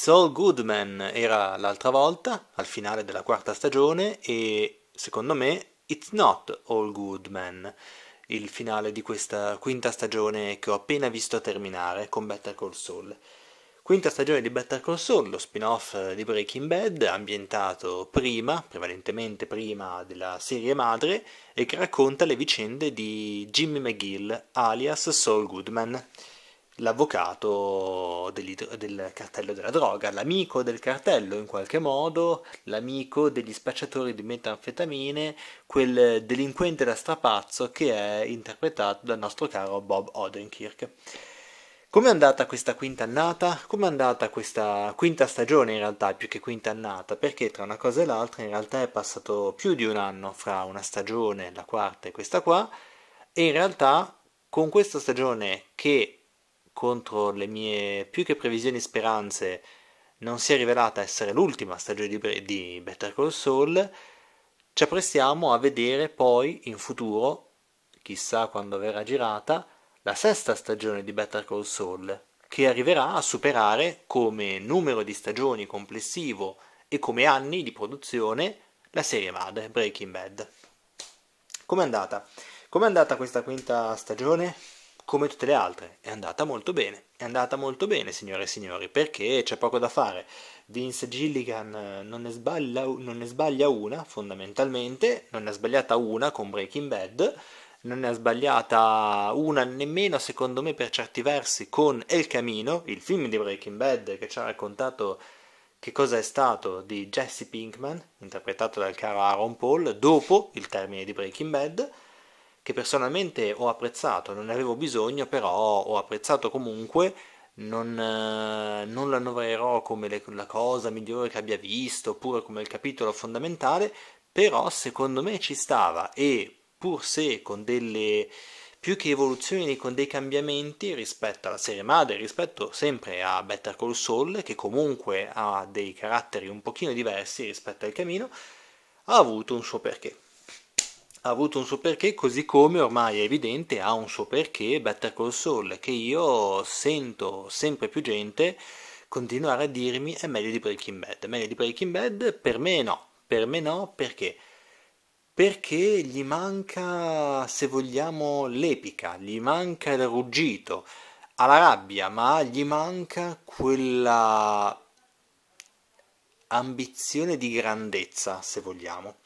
Saul Goodman era l'altra volta, al finale della quarta stagione, e secondo me It's Not All Goodman, il finale di questa quinta stagione che ho appena visto terminare con Better Call Saul. Quinta stagione di Better Call Saul, lo spin-off di Breaking Bad, ambientato prima, prevalentemente prima della serie madre, e che racconta le vicende di Jimmy McGill, alias Saul Goodman l'avvocato degli, del cartello della droga, l'amico del cartello in qualche modo, l'amico degli spacciatori di metanfetamine, quel delinquente da strapazzo che è interpretato dal nostro caro Bob Odenkirk. Com'è andata questa quinta annata? Com'è andata questa quinta stagione in realtà, più che quinta annata? Perché tra una cosa e l'altra in realtà è passato più di un anno fra una stagione, la quarta e questa qua, e in realtà con questa stagione che contro le mie più che previsioni e speranze, non si è rivelata essere l'ultima stagione di, di Better Call Saul, ci apprestiamo a vedere poi in futuro, chissà quando verrà girata, la sesta stagione di Better Call Saul, che arriverà a superare come numero di stagioni complessivo e come anni di produzione la serie madre Breaking Bad. Com'è andata? Com'è andata questa quinta stagione? come tutte le altre. È andata molto bene, è andata molto bene signore e signori, perché c'è poco da fare. Vince Gilligan eh, non ne, sbaglia, non ne sbaglia una fondamentalmente, non ne ha sbagliata una con Breaking Bad, non ne ha sbagliata una nemmeno secondo me per certi versi con El Camino, il film di Breaking Bad che ci ha raccontato che cosa è stato di Jesse Pinkman, interpretato dal caro Aaron Paul, dopo il termine di Breaking Bad, che personalmente ho apprezzato, non ne avevo bisogno, però ho apprezzato comunque, non, eh, non l'annovererò come le, la cosa migliore che abbia visto, oppure come il capitolo fondamentale, però secondo me ci stava e pur se con delle più che evoluzioni con dei cambiamenti rispetto alla serie madre, rispetto sempre a Better Call Saul, che comunque ha dei caratteri un pochino diversi rispetto al Camino, ha avuto un suo perché ha avuto un suo perché, così come ormai è evidente ha un suo perché Better Call Saul, che io sento sempre più gente continuare a dirmi è meglio di Breaking Bad. meglio di Breaking Bad? Per me no. Per me no, perché? Perché gli manca, se vogliamo, l'epica, gli manca il ruggito, ha la rabbia, ma gli manca quella ambizione di grandezza, se vogliamo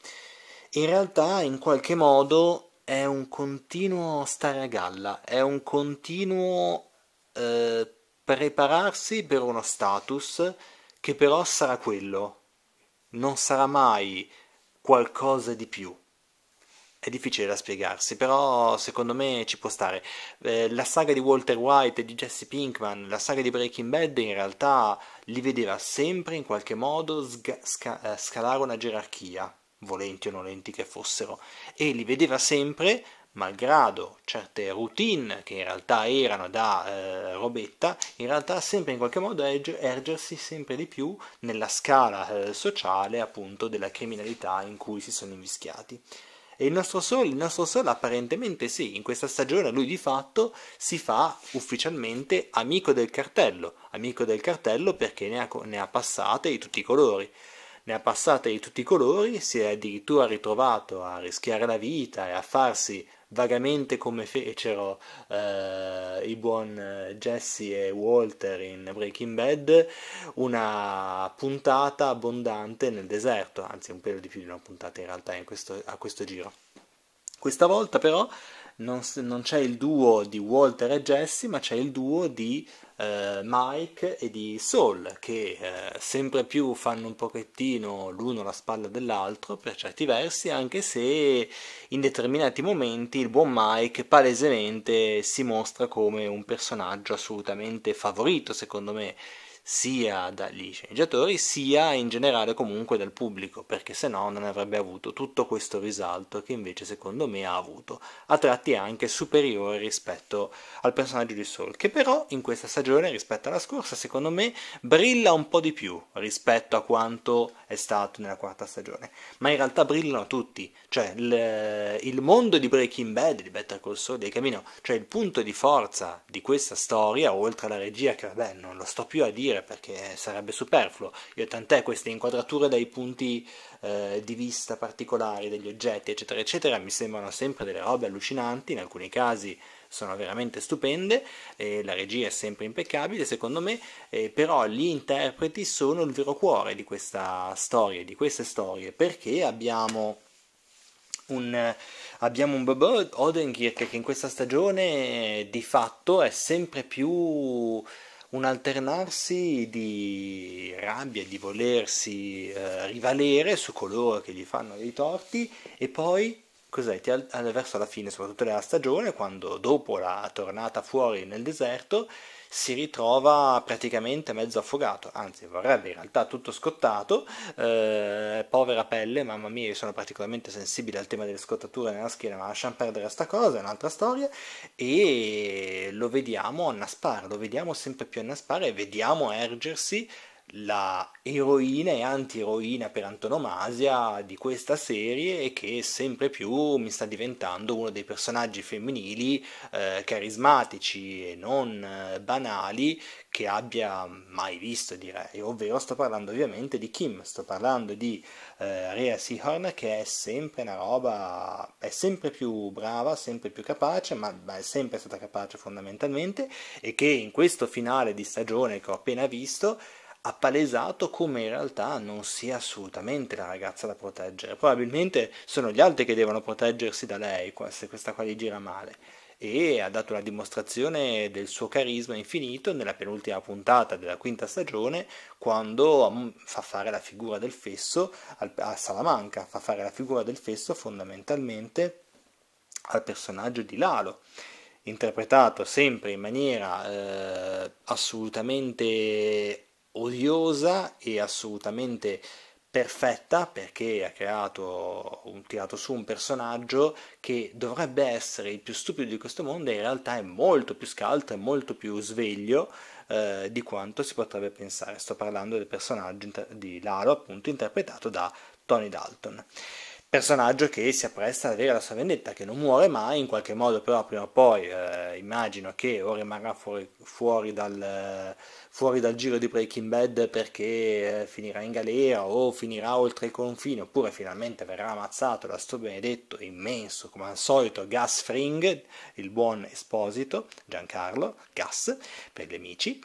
in realtà in qualche modo è un continuo stare a galla, è un continuo eh, prepararsi per uno status che però sarà quello, non sarà mai qualcosa di più. È difficile da spiegarsi, però secondo me ci può stare. Eh, la saga di Walter White e di Jesse Pinkman, la saga di Breaking Bad in realtà li vedeva sempre in qualche modo sca- eh, scalare una gerarchia volenti o nolenti che fossero, e li vedeva sempre, malgrado certe routine che in realtà erano da eh, robetta, in realtà sempre in qualche modo ergersi sempre di più nella scala eh, sociale appunto della criminalità in cui si sono invischiati. E il nostro Sol, il nostro Sol apparentemente sì, in questa stagione lui di fatto si fa ufficialmente amico del cartello, amico del cartello perché ne ha, ne ha passate di tutti i colori ne ha passate di tutti i colori, si è addirittura ritrovato a rischiare la vita e a farsi vagamente come fecero eh, i buon eh, Jesse e Walter in Breaking Bad, una puntata abbondante nel deserto, anzi un pelo di più di una puntata in realtà in questo, a questo giro. Questa volta però non, non c'è il duo di Walter e Jesse, ma c'è il duo di eh, Mike e di Soul che eh, sempre più fanno un pochettino l'uno la spalla dell'altro per certi versi anche se in determinati momenti il buon Mike palesemente si mostra come un personaggio assolutamente favorito secondo me sia dagli sceneggiatori sia in generale comunque dal pubblico, perché se no non avrebbe avuto tutto questo risalto che invece secondo me ha avuto, a tratti anche superiore rispetto al personaggio di Soul, che però in questa stagione rispetto alla scorsa secondo me brilla un po' di più rispetto a quanto è stato nella quarta stagione, ma in realtà brillano tutti, cioè il, il mondo di Breaking Bad, di Better Call Saul, di Camino, cioè il punto di forza di questa storia, oltre alla regia che vabbè non lo sto più a dire, dire perché sarebbe superfluo, io tant'è queste inquadrature dai punti eh, di vista particolari degli oggetti eccetera eccetera mi sembrano sempre delle robe allucinanti, in alcuni casi sono veramente stupende, e la regia è sempre impeccabile secondo me, eh, però gli interpreti sono il vero cuore di questa storia, di queste storie, perché abbiamo un, abbiamo un Bobo Odenkirk che in questa stagione di fatto è sempre più un alternarsi di rabbia, di volersi eh, rivalere su coloro che gli fanno dei torti e poi cos'è? verso la fine, soprattutto della stagione, quando dopo la tornata fuori nel deserto, si ritrova praticamente mezzo affogato, anzi vorrebbe in realtà tutto scottato, eh, povera pelle, mamma mia, io sono particolarmente sensibile al tema delle scottature nella schiena, ma lasciamo perdere sta cosa, è un'altra storia, e lo vediamo annaspare, lo vediamo sempre più annaspare e vediamo ergersi la eroina e anti-eroina per antonomasia di questa serie e che sempre più mi sta diventando uno dei personaggi femminili eh, carismatici e non eh, banali che abbia mai visto direi, ovvero sto parlando ovviamente di Kim, sto parlando di eh, Rhea Seahorn che è sempre una roba, è sempre più brava, sempre più capace, ma, ma è sempre stata capace fondamentalmente e che in questo finale di stagione che ho appena visto ha palesato come in realtà non sia assolutamente la ragazza da proteggere. Probabilmente sono gli altri che devono proteggersi da lei se questa qua gli gira male. E ha dato la dimostrazione del suo carisma infinito nella penultima puntata della quinta stagione, quando mm, fa fare la figura del fesso a Salamanca, fa fare la figura del fesso fondamentalmente al personaggio di Lalo interpretato sempre in maniera eh, assolutamente odiosa e assolutamente perfetta perché ha creato un, tirato su un personaggio che dovrebbe essere il più stupido di questo mondo e in realtà è molto più scalto e molto più sveglio eh, di quanto si potrebbe pensare. Sto parlando del personaggio di Lalo, appunto interpretato da Tony Dalton personaggio che si appresta ad avere la sua vendetta, che non muore mai, in qualche modo però prima o poi eh, immagino che o rimarrà fuori, fuori, dal, fuori, dal, giro di Breaking Bad perché eh, finirà in galera o finirà oltre i confini oppure finalmente verrà ammazzato da sto benedetto immenso, come al solito, Gas Fring, il buon esposito, Giancarlo, Gas per gli amici,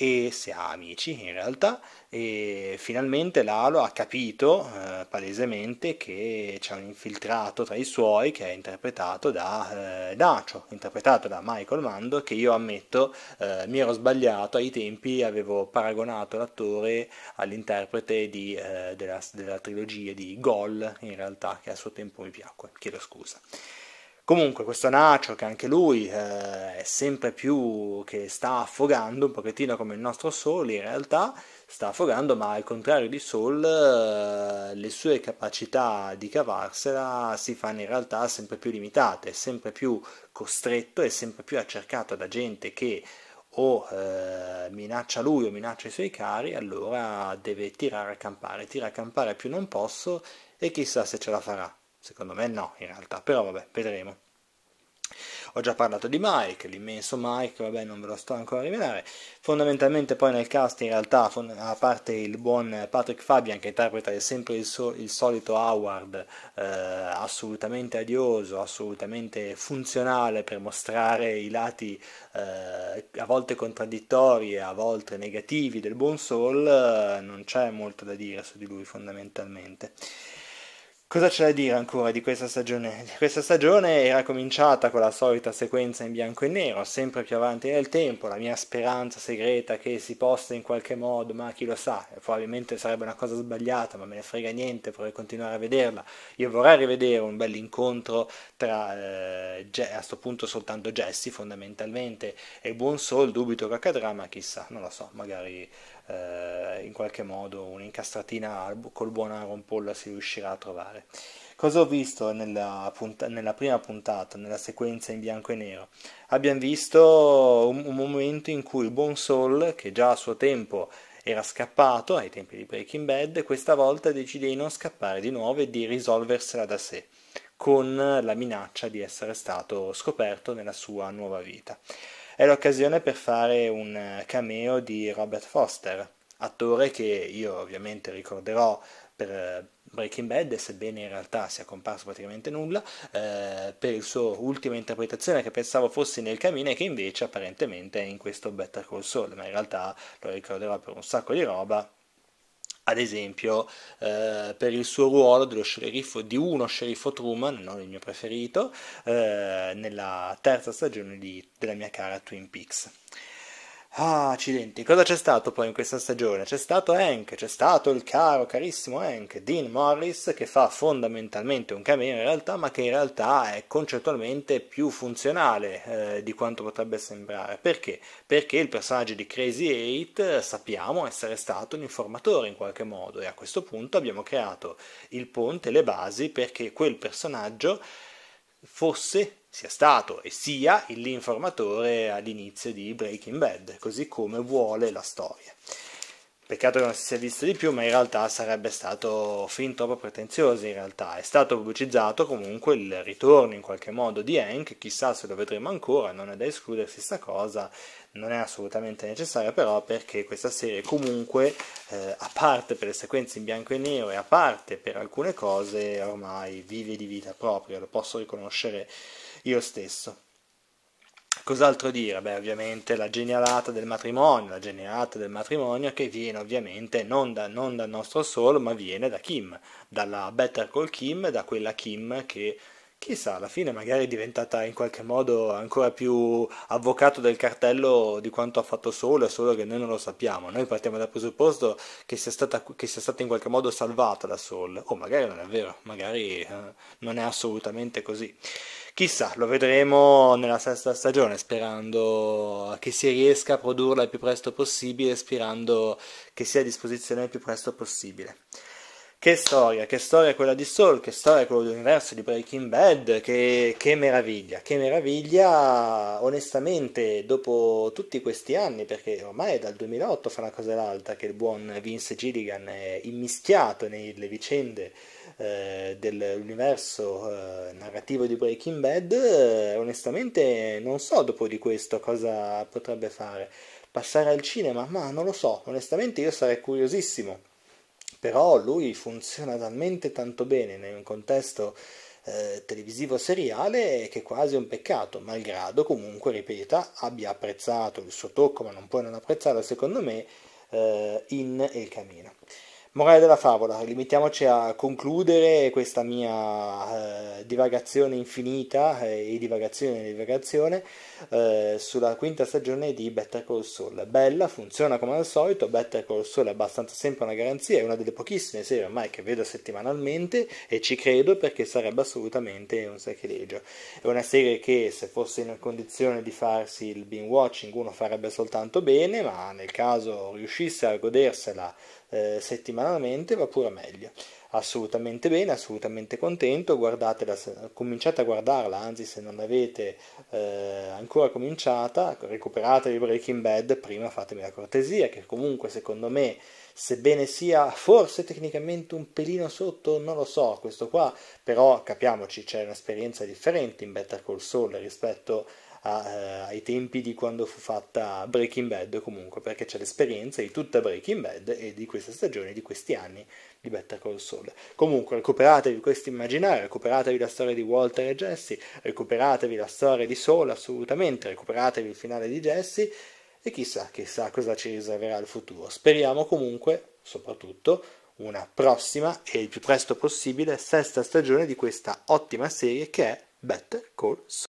e se ha amici in realtà e finalmente Lalo ha capito eh, palesemente che c'è un infiltrato tra i suoi che è interpretato da eh, Nacho, interpretato da Michael Mando che io ammetto eh, mi ero sbagliato ai tempi avevo paragonato l'attore all'interprete di, eh, della, della trilogia di Gol in realtà che a suo tempo mi piacque, chiedo scusa. Comunque questo Nacho, che anche lui eh, è sempre più che sta affogando, un pochettino come il nostro Soul in realtà, sta affogando, ma al contrario di Soul eh, le sue capacità di cavarsela si fanno in realtà sempre più limitate, sempre più costretto e sempre più accercato da gente che o eh, minaccia lui o minaccia i suoi cari, allora deve tirare a campare, tira a campare più non posso e chissà se ce la farà. Secondo me no, in realtà, però vabbè, vedremo. Ho già parlato di Mike, l'immenso Mike, vabbè non ve lo sto ancora a rivelare. Fondamentalmente poi nel cast in realtà, a parte il buon Patrick Fabian che interpreta sempre il, so il solito Howard, eh, assolutamente adioso, assolutamente funzionale per mostrare i lati eh, a volte contraddittori, e a volte negativi del buon Soul, eh, non c'è molto da dire su di lui fondamentalmente. Cosa c'è da dire ancora di questa stagione? questa stagione era cominciata con la solita sequenza in bianco e nero, sempre più avanti nel tempo, la mia speranza segreta che si possa in qualche modo, ma chi lo sa, probabilmente sarebbe una cosa sbagliata, ma me ne frega niente, vorrei continuare a vederla. Io vorrei rivedere un bel incontro tra, eh, a questo punto soltanto Jesse fondamentalmente, e Buon Soul, dubito che accadrà, ma chissà, non lo so, magari eh, in qualche modo un'incastratina col buon Aaron Paul si riuscirà a trovare. Cosa ho visto nella, punta- nella, prima puntata, nella sequenza in bianco e nero? Abbiamo visto un, un momento in cui il buon Soul, che già a suo tempo era scappato ai tempi di Breaking Bad, questa volta decide di non scappare di nuovo e di risolversela da sé, con la minaccia di essere stato scoperto nella sua nuova vita. È l'occasione per fare un eh, cameo di Robert Foster, attore che io ovviamente ricorderò per eh, Breaking Bad, sebbene in realtà sia comparso praticamente nulla, eh, per il suo ultima interpretazione che pensavo fosse nel camino e che invece apparentemente è in questo Better Call Saul, ma in realtà lo ricorderò per un sacco di roba, ad esempio eh, per il suo ruolo sceriffo, di uno sceriffo Truman, non il mio preferito, eh, nella terza stagione di, della mia cara Twin Peaks. Ah, accidenti, cosa c'è stato poi in questa stagione? C'è stato Hank, c'è stato il caro, carissimo Hank, Dean Morris, che fa fondamentalmente un cameo in realtà, ma che in realtà è concettualmente più funzionale eh, di quanto potrebbe sembrare. Perché? Perché il personaggio di Crazy Eight eh, sappiamo essere stato un informatore in qualche modo, e a questo punto abbiamo creato il ponte, le basi, perché quel personaggio fosse sia stato e sia l'informatore all'inizio di Breaking Bad, così come vuole la storia. Peccato che non si sia visto di più, ma in realtà sarebbe stato fin troppo pretenzioso. In realtà è stato pubblicizzato comunque il ritorno in qualche modo di Hank, chissà se lo vedremo ancora, non è da escludersi sta cosa, non è assolutamente necessaria però perché questa serie comunque, eh, a parte per le sequenze in bianco e nero e a parte per alcune cose, ormai vive di vita propria, lo posso riconoscere io stesso. Cos'altro dire? Beh, ovviamente la genialata del matrimonio, la genialata del matrimonio che viene ovviamente non, da, non dal nostro solo, ma viene da Kim, dalla Better Call Kim, da quella Kim che chissà, alla fine magari è diventata in qualche modo ancora più avvocato del cartello di quanto ha fatto solo, solo che noi non lo sappiamo. Noi partiamo dal presupposto che sia stata, che sia stata in qualche modo salvata da Soul, o magari non è vero, magari eh, non è assolutamente così. Chissà, lo vedremo nella sesta stagione, sperando che si riesca a produrla il più presto possibile, sperando che sia a disposizione il più presto possibile. Che storia, che storia quella di Soul, che storia quello dell'universo di Breaking Bad, che, che, meraviglia, che meraviglia onestamente dopo tutti questi anni, perché ormai è dal 2008 fa una cosa e l'altra che il buon Vince Gilligan è immischiato nelle vicende eh, dell'universo eh, narrativo di Breaking Bad, eh, onestamente non so dopo di questo cosa potrebbe fare. Passare al cinema? Ma non lo so, onestamente io sarei curiosissimo però lui funziona talmente tanto bene in un contesto eh, televisivo seriale che è quasi un peccato, malgrado comunque, ripeta, abbia apprezzato il suo tocco, ma non può non apprezzarlo secondo me, eh, in El Camino. Morale della favola, limitiamoci a concludere questa mia eh, divagazione infinita eh, e divagazione e divagazione eh, sulla quinta stagione di Better Call Saul. Bella, funziona come al solito, Better Call Saul è abbastanza sempre una garanzia, è una delle pochissime serie ormai che vedo settimanalmente e ci credo perché sarebbe assolutamente un sacrilegio. È una serie che se fosse in condizione di farsi il binge watching uno farebbe soltanto bene, ma nel caso riuscisse a godersela eh, settimanalmente va pure meglio. Assolutamente bene, assolutamente contento, guardatela, cominciate a guardarla, anzi se non l'avete eh, ancora cominciata, recuperatevi Breaking Bad, prima fatemi la cortesia, che comunque secondo me sebbene sia forse tecnicamente un pelino sotto, non lo so, questo qua, però capiamoci, c'è un'esperienza differente in Better Call Saul rispetto a a, eh, ai tempi di quando fu fatta Breaking Bad comunque, perché c'è l'esperienza di tutta Breaking Bad e di questa stagione, di questi anni di Better Call Saul. Comunque recuperatevi questo immaginario, recuperatevi la storia di Walter e Jesse, recuperatevi la storia di Saul assolutamente, recuperatevi il finale di Jesse e chissà, chissà cosa ci riserverà il futuro. Speriamo comunque, soprattutto, una prossima e il più presto possibile sesta stagione di questa ottima serie che è Better Call Saul.